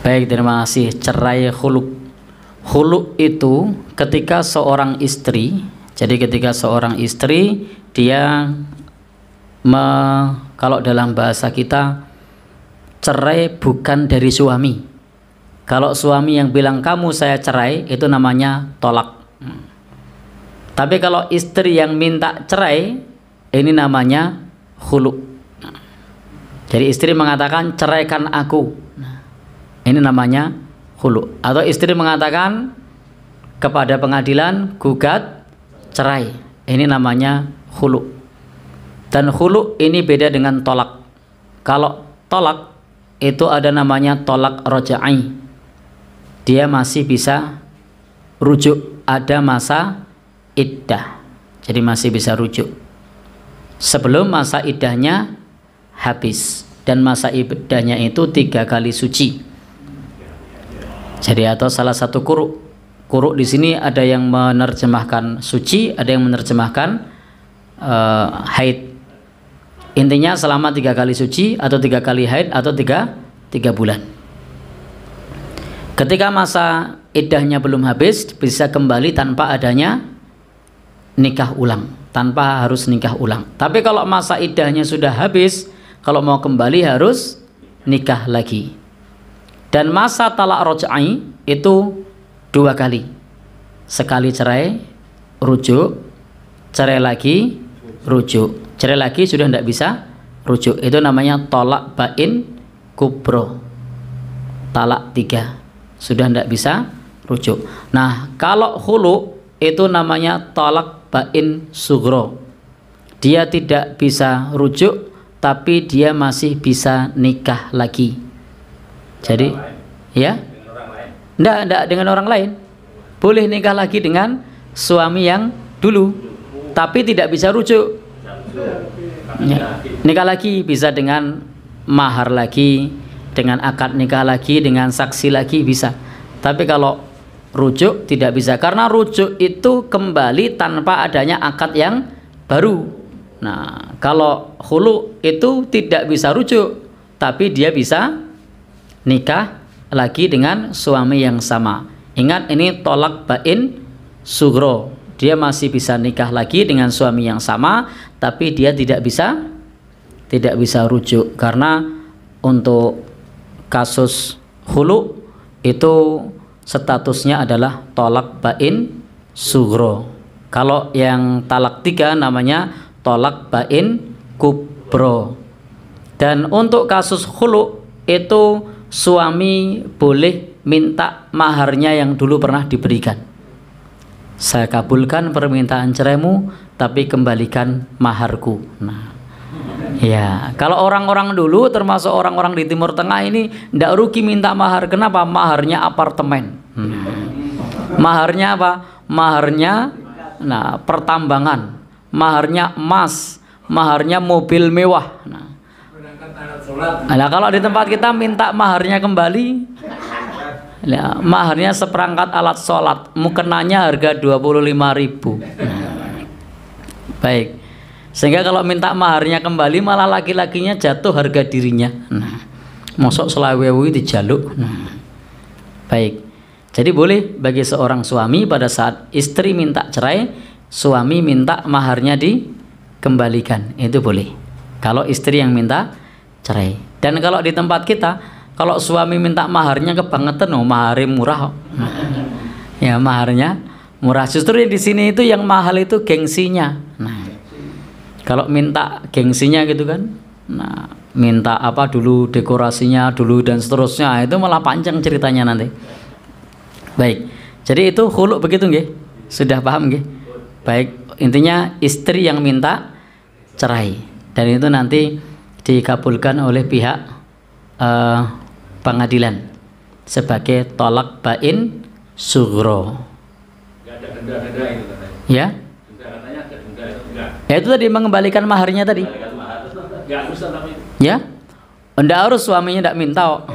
Baik, terima kasih. Cerai huluk. Huluk itu ketika seorang istri, jadi ketika seorang istri dia me, kalau dalam bahasa kita cerai bukan dari suami. Kalau suami yang bilang kamu saya cerai itu namanya tolak. Tapi kalau istri yang minta cerai ini namanya huluk. Jadi istri mengatakan ceraikan aku. Ini namanya hulu. Atau istri mengatakan kepada pengadilan gugat cerai. Ini namanya hulu. Dan hulu ini beda dengan tolak. Kalau tolak itu ada namanya tolak roja'i. Dia masih bisa rujuk ada masa iddah. Jadi masih bisa rujuk. Sebelum masa iddahnya habis dan masa ibadahnya itu tiga kali suci jadi atau salah satu kuruk kuruk di sini ada yang menerjemahkan suci ada yang menerjemahkan uh, haid intinya selama tiga kali suci atau tiga kali haid atau tiga tiga bulan ketika masa idahnya belum habis bisa kembali tanpa adanya nikah ulang tanpa harus nikah ulang tapi kalau masa idahnya sudah habis kalau mau kembali harus nikah lagi dan masa talak rojai itu dua kali. Sekali cerai, rujuk, cerai lagi, rujuk. Cerai lagi sudah tidak bisa rujuk. Itu namanya tolak bain kubro. Talak tiga. Sudah tidak bisa rujuk. Nah, kalau hulu itu namanya tolak bain sugro. Dia tidak bisa rujuk, tapi dia masih bisa nikah lagi. Jadi ya? Enggak, enggak dengan orang lain. Boleh nikah lagi dengan suami yang dulu, tapi tidak bisa rujuk. Ya. Nikah lagi bisa dengan mahar lagi, dengan akad nikah lagi, dengan saksi lagi bisa. Tapi kalau rujuk tidak bisa karena rujuk itu kembali tanpa adanya akad yang baru. Nah, kalau hulu itu tidak bisa rujuk, tapi dia bisa nikah lagi dengan suami yang sama. Ingat ini tolak bain sugro. Dia masih bisa nikah lagi dengan suami yang sama, tapi dia tidak bisa tidak bisa rujuk karena untuk kasus hulu itu statusnya adalah tolak bain sugro. Kalau yang talak tiga namanya tolak bain kubro. Dan untuk kasus hulu itu suami boleh minta maharnya yang dulu pernah diberikan. Saya kabulkan permintaan ceremu, tapi kembalikan maharku. Nah, ya kalau orang-orang dulu, termasuk orang-orang di Timur Tengah ini, tidak rugi minta mahar. Kenapa? Maharnya apartemen. Hmm. Maharnya apa? Maharnya, nah pertambangan. Maharnya emas. Maharnya mobil mewah. Nah, Nah, kalau di tempat kita minta maharnya kembali, ya, maharnya seperangkat alat sholat, mukenanya harga 25 ribu. Nah, baik, sehingga kalau minta maharnya kembali malah laki-lakinya jatuh harga dirinya. Nah, mosok selawewi dijaluk. Nah, baik, jadi boleh bagi seorang suami pada saat istri minta cerai, suami minta maharnya dikembalikan, itu boleh. Kalau istri yang minta cerai. Dan kalau di tempat kita, kalau suami minta maharnya kebangetan, oh mahari murah. Oh. ya maharnya murah. Justru di sini itu yang mahal itu gengsinya. Nah, kalau minta gengsinya gitu kan, nah minta apa dulu dekorasinya dulu dan seterusnya ah, itu malah panjang ceritanya nanti. Baik, jadi itu huluk begitu nggih? Sudah paham nggih? Baik, intinya istri yang minta cerai dan itu nanti dikabulkan oleh pihak uh, pengadilan sebagai tolak bain sugro. ada denda-denda itu Ya? Denda ada denda itu Ya itu tadi mengembalikan maharnya tadi. mahar. Ya? Enggak harus suaminya enggak minta. Oh.